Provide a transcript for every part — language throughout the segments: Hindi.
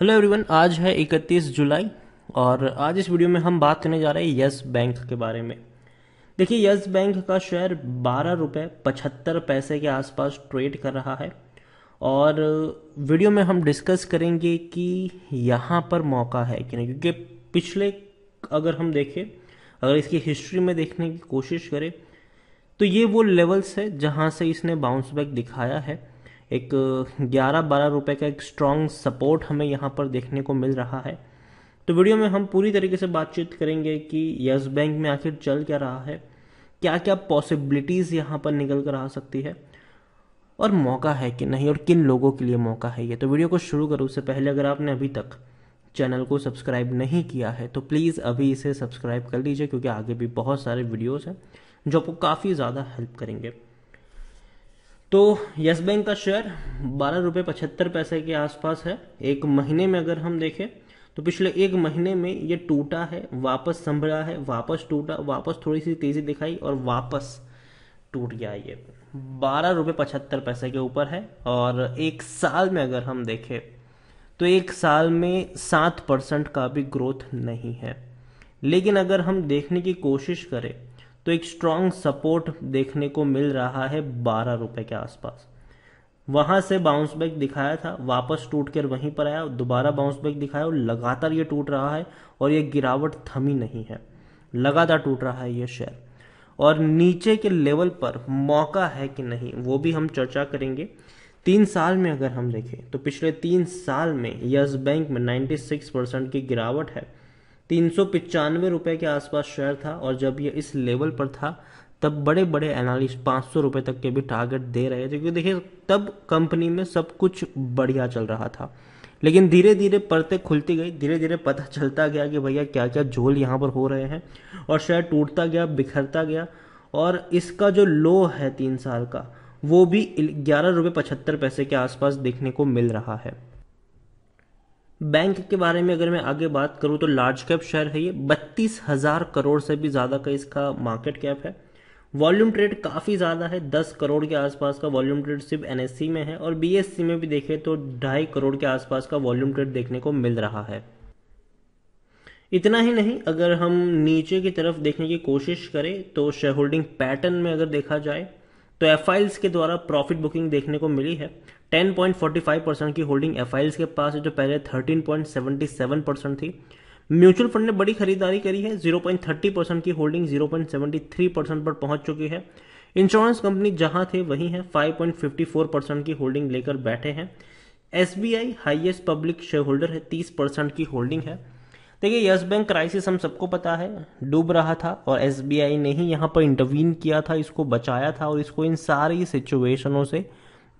हेलो एवरीवन आज है 31 जुलाई और आज इस वीडियो में हम बात करने जा रहे हैं यस बैंक के बारे में देखिए यस बैंक का शेयर बारह रुपये पचहत्तर पैसे के आसपास ट्रेड कर रहा है और वीडियो में हम डिस्कस करेंगे कि यहाँ पर मौका है कि नहीं क्योंकि पिछले अगर हम देखें अगर इसकी हिस्ट्री में देखने की कोशिश करें तो ये वो लेवल्स है जहाँ से इसने बाउंस बैक दिखाया है एक ग्यारह बारह रुपए का एक स्ट्रॉन्ग सपोर्ट हमें यहाँ पर देखने को मिल रहा है तो वीडियो में हम पूरी तरीके से बातचीत करेंगे कि यस बैंक में आखिर चल क्या रहा है क्या क्या पॉसिबिलिटीज़ यहाँ पर निकल कर आ सकती है और मौका है कि नहीं और किन लोगों के लिए मौका है ये तो वीडियो को शुरू करो उससे पहले अगर आपने अभी तक चैनल को सब्सक्राइब नहीं किया है तो प्लीज़ अभी इसे सब्सक्राइब कर लीजिए क्योंकि आगे भी बहुत सारे वीडियोज़ हैं जो आपको काफ़ी ज़्यादा हेल्प करेंगे तो यस बैंक का शेयर बारह रुपये पचहत्तर पैसे के आसपास है एक महीने में अगर हम देखें तो पिछले एक महीने में ये टूटा है वापस संभला है वापस टूटा वापस थोड़ी सी तेज़ी दिखाई और वापस टूट गया ये बारह रुपये पचहत्तर पैसे के ऊपर है और एक साल में अगर हम देखें तो एक साल में सात परसेंट का भी ग्रोथ नहीं है लेकिन अगर हम देखने की कोशिश करें तो एक स्ट्रांग सपोर्ट देखने को मिल रहा है बारह रुपए के आसपास वहां से बाउंस बैक दिखाया था वापस टूट कर वहीं पर आया दोबारा बाउंस बैक दिखाया और लगातार ये टूट रहा है और ये गिरावट थमी नहीं है लगातार टूट रहा है ये शेयर और नीचे के लेवल पर मौका है कि नहीं वो भी हम चर्चा करेंगे तीन साल में अगर हम देखें तो पिछले तीन साल में यस बैंक में 96 परसेंट की गिरावट है तीन सौ पचानवे रुपये के आसपास शेयर था और जब ये इस लेवल पर था तब बड़े बड़े एनालिस्ट पाँच सौ रुपये तक के भी टारगेट दे रहे थे क्योंकि देखिए तब कंपनी में सब कुछ बढ़िया चल रहा था लेकिन धीरे धीरे परतें खुलती गई धीरे धीरे पता चलता गया कि भैया क्या क्या झोल यहाँ पर हो रहे हैं और शेयर टूटता गया बिखरता गया और इसका जो लो है तीन साल का वो भी ग्यारह रुपये पचहत्तर पैसे के आसपास देखने को मिल रहा है बैंक के बारे में अगर मैं आगे बात करूं तो लार्ज कैप शेयर है ये बत्तीस हजार करोड़ से भी ज़्यादा का इसका मार्केट कैप है वॉल्यूम ट्रेड काफ़ी ज़्यादा है दस करोड़ के आसपास का वॉल्यूम ट्रेड सिर्फ एनएससी e में है और बीएससी e में भी देखें तो ढाई करोड़ के आसपास का वॉल्यूम ट्रेड देखने को मिल रहा है इतना ही नहीं अगर हम नीचे की तरफ देखने की कोशिश करें तो शेयर होल्डिंग पैटर्न में अगर देखा जाए तो एफ के द्वारा प्रॉफिट बुकिंग देखने को मिली है 10.45 परसेंट की होल्डिंग एफ के पास है जो पहले 13.77 परसेंट थी म्यूचुअल फंड ने बड़ी खरीदारी करी है 0.30 परसेंट की होल्डिंग 0.73 परसेंट पर पहुंच चुकी है इंश्योरेंस कंपनी जहां थे वहीं है 5.54 परसेंट की होल्डिंग लेकर बैठे हैं S B highest public share holder है तीस परसेंट की होल्डिंग है देखिए येस बैंक क्राइसिस हम सबको पता है डूब रहा था और एस ने ही यहाँ पर इंटरवीन किया था इसको बचाया था और इसको इन सारी सिचुएशनों से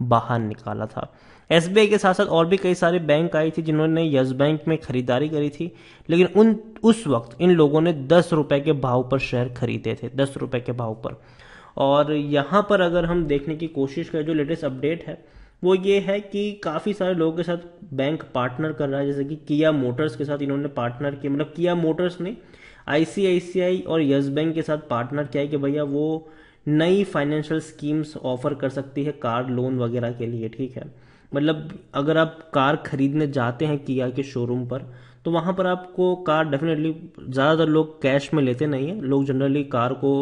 बाहर निकाला था एस के साथ साथ और भी कई सारे बैंक आए थे जिन्होंने यस बैंक में खरीदारी करी थी लेकिन उन उस वक्त इन लोगों ने दस रुपये के भाव पर शेयर खरीदे थे दस रुपये के भाव पर और यहाँ पर अगर हम देखने की कोशिश करें जो लेटेस्ट अपडेट है वो ये है कि काफ़ी सारे लोगों के साथ बैंक पार्टनर कर रहा है जैसे कि किया मोटर्स के साथ इन्होंने पार्टनर किया मतलब किया मोटर्स ने आई और यस बैंक के साथ पार्टनर किया है कि भैया वो नई फाइनेंशियल स्कीम्स ऑफर कर सकती है कार लोन वगैरह के लिए ठीक है मतलब अगर आप कार खरीदने जाते हैं किया के शोरूम पर तो वहाँ पर आपको कार डेफिनेटली ज़्यादातर लोग कैश में लेते नहीं है लोग जनरली कार को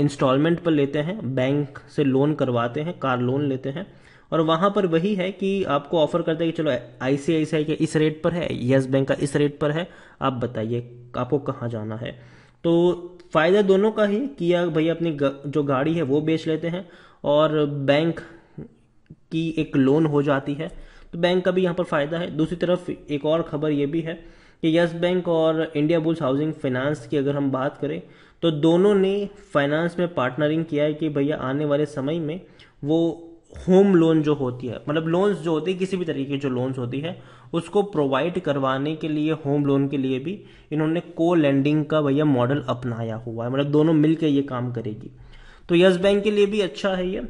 इंस्टॉलमेंट पर लेते हैं बैंक से लोन करवाते हैं कार लोन लेते हैं और वहाँ पर वही है कि आपको ऑफर करता है कि चलो आई सी आई सी आई के इस रेट पर है येस बैंक का इस रेट पर है आप बताइए आपको कहाँ जाना है तो फ़ायदा दोनों का ही कि भाई अपनी जो गाड़ी है वो बेच लेते हैं और बैंक की एक लोन हो जाती है तो बैंक का भी यहाँ पर फ़ायदा है दूसरी तरफ एक और खबर ये भी है कि यस बैंक और इंडिया बुल्स हाउसिंग फाइनेंस की अगर हम बात करें तो दोनों ने फाइनेंस में पार्टनरिंग किया है कि भैया आने वाले समय में वो होम लोन जो होती है मतलब लोन्स जो होती है किसी भी तरीके जो लोन्स होती है उसको प्रोवाइड करवाने के लिए होम लोन के लिए भी इन्होंने को लैंडिंग का भैया मॉडल अपनाया हुआ है मतलब दोनों मिलकर ये काम करेगी तो यस बैंक के लिए भी अच्छा है ये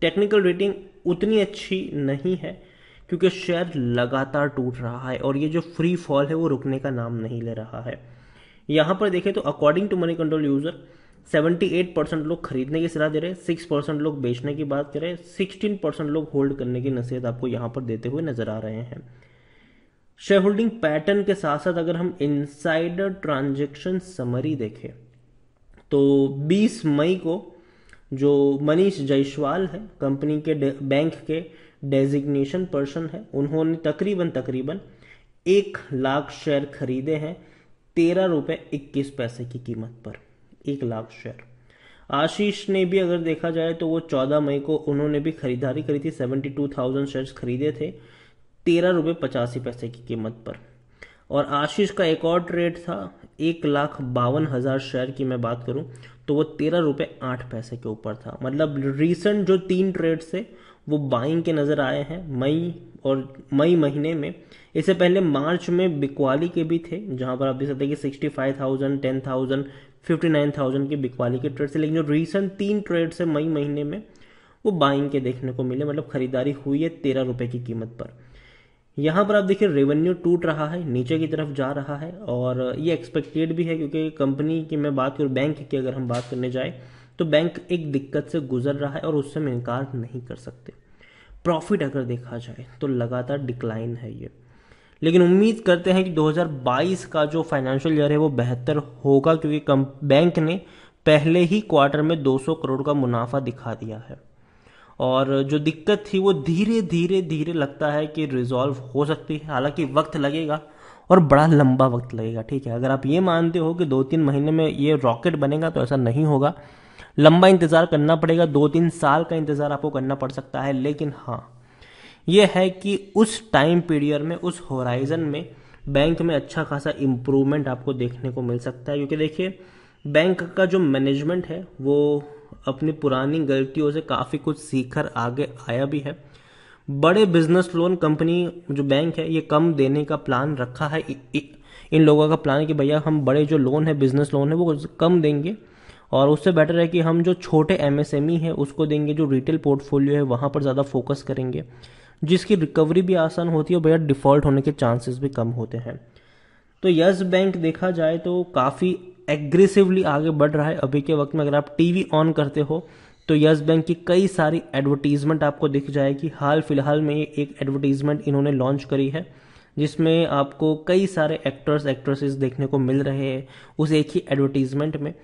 टेक्निकल रेटिंग उतनी अच्छी नहीं है क्योंकि शेयर लगातार टूट रहा है और ये जो फ्री फॉल है वो रुकने का नाम नहीं ले रहा है यहाँ पर देखें तो according to Moneycontrol user seventy eight percent लोग खरीदने की सलाह दे रहे हैं सिक्स परसेंट लोग बेचने की बात कर रहे हैं सिक्सटीन परसेंट लोग होल्ड करने की नसीहत आपको यहां पर देते हुए नजर आ रहे हैं शेयर होल्डिंग पैटर्न के साथ साथ अगर हम इनसाइडर ट्रांजेक्शन समरी देखें तो 20 मई को जो मनीष जायसवाल है कंपनी के बैंक के डेजिग्नेशन पर्सन है उन्होंने तकरीबन तकरीबन एक लाख शेयर खरीदे हैं तेरह रुपये इक्कीस पैसे की कीमत पर एक लाख शेयर आशीष ने भी अगर देखा जाए तो वो चौदह मई को उन्होंने भी खरीदारी करी थी सेवेंटी टू थाउजेंड शेयर्स खरीदे थे तेरह रुपये पचासी पैसे की कीमत पर और आशीष का एक और ट्रेड था एक लाख बावन हज़ार शेयर की मैं बात करूं तो वो तेरह रुपये आठ पैसे के ऊपर था मतलब रिसेंट जो तीन ट्रेड से वो बाइंग के नज़र आए हैं मई और मई महीने में इससे पहले मार्च में बिकवाली के भी थे जहां पर आप देख सकते हैं कि sixty five thousand ten thousand fifty nine thousand की बिकवाली के ट्रेड से लेकिन जो रिसेंट तीन ट्रेड से मई महीने में वो बाइंग के देखने को मिले मतलब खरीदारी हुई है तेरह रुपये की कीमत पर यहाँ पर आप देखिए रेवेन्यू टूट रहा है नीचे की तरफ जा रहा है और ये एक्सपेक्टेड भी है क्योंकि कंपनी की मैं बात करूँ बैंक की अगर हम बात करने जाए तो बैंक एक दिक्कत से गुजर रहा है और उससे हम इनकार नहीं कर सकते प्रॉफिट अगर देखा जाए तो लगातार डिक्लाइन है ये लेकिन उम्मीद करते हैं कि 2022 का जो फाइनेंशियल ईयर है वो बेहतर होगा क्योंकि कम बैंक ने पहले ही क्वार्टर में 200 करोड़ का मुनाफा दिखा दिया है और जो दिक्कत थी वो धीरे धीरे धीरे लगता है कि रिजॉल्व हो सकती है हालांकि वक्त लगेगा और बड़ा लंबा वक्त लगेगा ठीक है अगर आप ये मानते हो कि दो तीन महीने में ये रॉकेट बनेगा तो ऐसा नहीं होगा लंबा इंतज़ार करना पड़ेगा दो तीन साल का इंतज़ार आपको करना पड़ सकता है लेकिन हाँ ये है कि उस टाइम पीरियड में उस होराइजन में बैंक में अच्छा खासा इम्प्रूवमेंट आपको देखने को मिल सकता है क्योंकि देखिए बैंक का जो मैनेजमेंट है वो अपनी पुरानी गलतियों से काफ़ी कुछ सीखकर आगे आया भी है बड़े बिजनेस लोन कंपनी जो बैंक है ये कम देने का प्लान रखा है इन लोगों का प्लान है कि भैया हम बड़े जो लोन है बिजनेस लोन है वो कम देंगे और उससे बेटर है कि हम जो छोटे एमएसएमई e है उसको देंगे जो रिटेल पोर्टफोलियो है वहाँ पर ज़्यादा फोकस करेंगे जिसकी रिकवरी भी आसान होती है और भैया डिफ़ॉल्ट होने के चांसेस भी कम होते हैं तो यस बैंक देखा जाए तो काफ़ी एग्रेसिवली आगे बढ़ रहा है अभी के वक्त में अगर आप टीवी ऑन करते हो तो यस बैंक की कई सारी एडवर्टीज़मेंट आपको दिख जाएगी हाल फिलहाल में ये एक एडवर्टीज़मेंट इन्होंने लॉन्च करी है जिसमें आपको कई सारे एक्टर्स एक्ट्रेसेस देखने को मिल रहे हैं उस एक ही एडवर्टीज़मेंट में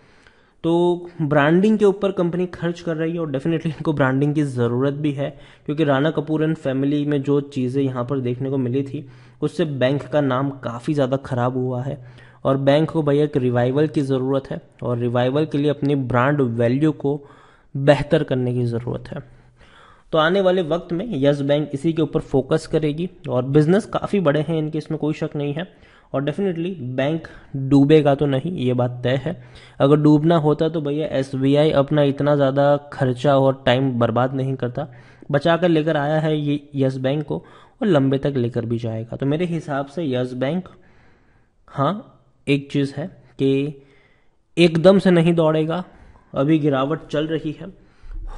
तो ब्रांडिंग के ऊपर कंपनी खर्च कर रही है और डेफिनेटली इनको ब्रांडिंग की ज़रूरत भी है क्योंकि राणा कपूर एंड फैमिली में जो चीज़ें यहाँ पर देखने को मिली थी उससे बैंक का नाम काफ़ी ज़्यादा ख़राब हुआ है और बैंक को भैया एक रिवाइवल की ज़रूरत है और रिवाइवल के लिए अपनी ब्रांड वैल्यू को बेहतर करने की ज़रूरत है तो आने वाले वक्त में यस बैंक इसी के ऊपर फोकस करेगी और बिज़नेस काफ़ी बड़े हैं इनके इसमें कोई शक नहीं है और डेफिनेटली बैंक डूबेगा तो नहीं ये बात तय है अगर डूबना होता तो भैया एस अपना इतना ज़्यादा खर्चा और टाइम बर्बाद नहीं करता बचा कर लेकर आया है ये यस बैंक को और लंबे तक लेकर भी जाएगा तो मेरे हिसाब से यस बैंक हाँ एक चीज़ है कि एकदम से नहीं दौड़ेगा अभी गिरावट चल रही है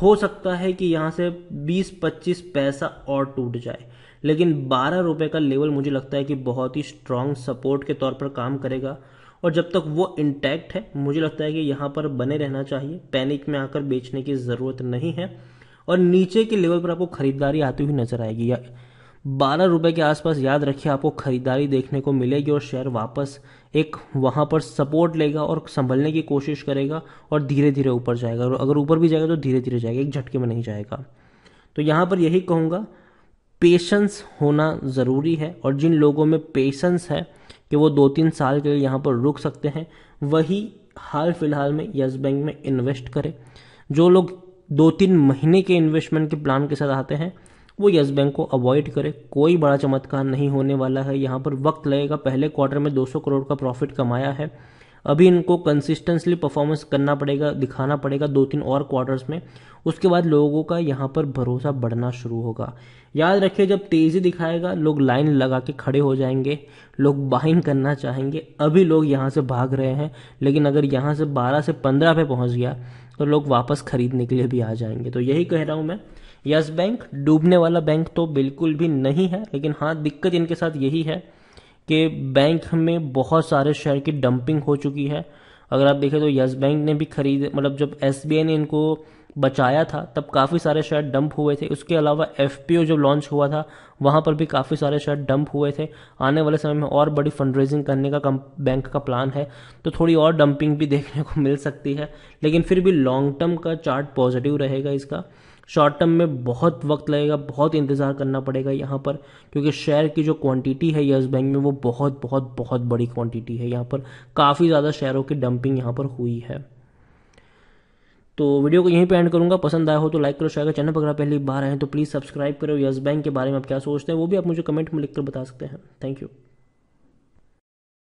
हो सकता है कि यहाँ से 20-25 पैसा और टूट जाए लेकिन बारह रुपये का लेवल मुझे लगता है कि बहुत ही स्ट्रांग सपोर्ट के तौर पर काम करेगा और जब तक वो इंटैक्ट है मुझे लगता है कि यहाँ पर बने रहना चाहिए पैनिक में आकर बेचने की ज़रूरत नहीं है और नीचे के लेवल पर आपको खरीदारी आती हुई नज़र आएगी या बारह रुपये के आसपास याद रखिए आपको खरीदारी देखने को मिलेगी और शेयर वापस एक वहाँ पर सपोर्ट लेगा और संभलने की कोशिश करेगा और धीरे धीरे ऊपर जाएगा और अगर ऊपर भी जाएगा तो धीरे धीरे जाएगा एक झटके में नहीं जाएगा तो यहाँ पर यही कहूंगा पेशेंस होना ज़रूरी है और जिन लोगों में पेशेंस है कि वो दो तीन साल के लिए यहाँ पर रुक सकते हैं वही हाल फिलहाल में यस बैंक में इन्वेस्ट करें जो लोग दो तीन महीने के इन्वेस्टमेंट के प्लान के साथ आते हैं वो यस बैंक को अवॉइड करें कोई बड़ा चमत्कार नहीं होने वाला है यहाँ पर वक्त लगेगा पहले क्वार्टर में 200 करोड़ का प्रॉफिट कमाया है अभी इनको कंसिस्टेंसली परफॉर्मेंस करना पड़ेगा दिखाना पड़ेगा दो तीन और क्वार्टर्स में उसके बाद लोगों का यहाँ पर भरोसा बढ़ना शुरू होगा याद रखिए जब तेज़ी दिखाएगा लोग लाइन लगा के खड़े हो जाएंगे लोग बाइंग करना चाहेंगे अभी लोग यहाँ से भाग रहे हैं लेकिन अगर यहाँ से बारह से पंद्रह पे पहुँच गया तो लोग वापस खरीदने के लिए भी आ जाएंगे तो यही कह रहा हूँ मैं यस बैंक डूबने वाला बैंक तो बिल्कुल भी नहीं है लेकिन हाँ दिक्कत इनके साथ यही है के बैंक में बहुत सारे शेयर की डंपिंग हो चुकी है अगर आप देखें तो यस बैंक ने भी खरीद मतलब जब एस ने इनको बचाया था तब काफ़ी सारे शेयर डंप हुए थे उसके अलावा एफ जो लॉन्च हुआ था वहाँ पर भी काफ़ी सारे शेयर डंप हुए थे आने वाले समय में और बड़ी फंड रेजिंग करने का कम, बैंक का प्लान है तो थोड़ी और डंपिंग भी देखने को मिल सकती है लेकिन फिर भी लॉन्ग टर्म का चार्ट पॉजिटिव रहेगा इसका शॉर्ट टर्म में बहुत वक्त लगेगा बहुत इंतज़ार करना पड़ेगा यहाँ पर क्योंकि शेयर की जो क्वांटिटी है येस बैंक में वो बहुत बहुत बहुत बड़ी क्वांटिटी है यहाँ पर काफ़ी ज़्यादा शेयरों की डंपिंग यहाँ पर हुई है तो वीडियो को यहीं पे एंड करूँगा पसंद आया हो तो लाइक करो शेयर करो चैनल पर अगर पहली बार आए हैं तो प्लीज़ सब्सक्राइब करो येस बैंक के बारे में आप क्या सोचते हैं वो भी आप मुझे कमेंट में लिखकर बता सकते हैं थैंक यू